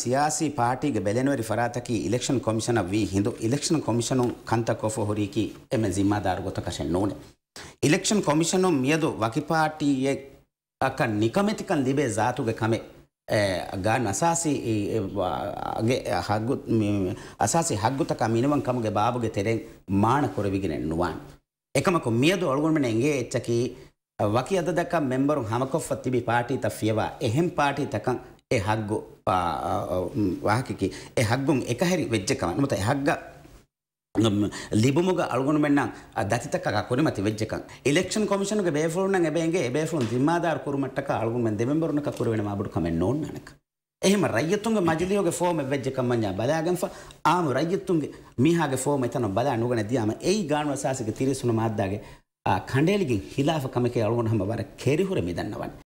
ಸಿಯಾಸಿ ಪಾರ್ಟಿಗೆ ಬೆಲೆನೋರಿ ಫರಾತಕಿ ಇಲೆಕ್ಷನ್ ಕಮಿಷನ್ ವಿ ಹಿಂದು ಇಲೆಕ್ಷನ್ ಕಮಿಷನು ಕಂತ ಕೊಫು ಹುರಿಕಿ ಎಮೆ ಜಿಮ್ಮಾದಾರ್ ಗೊತ್ತಕಶನ್ ನೋಡೆ ಇಲೆಕ್ಷನ್ ಕಮಿಷನು ಮಿಯದು ವಕಿ ಪಾರ್ಟಿಯೆ ಅಕ್ಕ ನಿಕಮಿತಿಕನ್ ಲಿಬೆ ಜಾತುಗೆ ಕಮೆ ಗಾನ್ ಅಸಾಸಿ ಗೆ ಹಗ್ಗು ಅಸಾಸಿ ಹಗ್ಗುತಕ ಮಿನಿಮಂ ಕಮಗೆ ಬಾಬುಗೆ ತೆರೆ ಮಾಣ ಕೊರವಿಗೆ ನುವಾನ್ ಏಕಮಕು ಮಿಯದು ಒಳಗೊಂಡ್ಮನೆ ಹೆಂಗೆ ಹೆಚ್ಚಕಿ ವಕಿ ಅದದಕ್ಕ ಮೆಂಬರು ಹಮಕೊಫ ತಿಬಿ ಪಾರ್ಟಿ ತಫಿಯವ ಎಹೆಂ ಪಾರ್ಟಿ ತಕ ඒ හග්ගු වාහකිකි ඒ හග්ගුන් එකහැරි වෙච්චකම නොමත හග්ග ලිබමුග අල්ගුණු මෙන්නම් දතිතක කොනමති වෙච්චක ඉලෙක්ෂන් කොමිෂන් බේෆලුන් එබේගේ බේෆලුන් දිමාදාර කුරුමට්ටක අල්ගුන් දෙමෙම්බරුන කකුරුවෙන මාබුඩු කමෙන් නෝන් නනක එහෙම රජතුන්ගේ මජලියෝගේ ෆෝම වෙච්චකම මඤ්ඤා බලාගෙන්ෆ ආම රජතුන්ගේ මිහාගේ ෆෝම එතන බලා නුගන දියාම එයි ගාන වසාසික තිරිසුන මාද්දාගේ කණ්ඩේලිගෙන් හිලාෆ කමකේ අල්ගුණ හැම බර කෙරිහුර මිදන්නවන්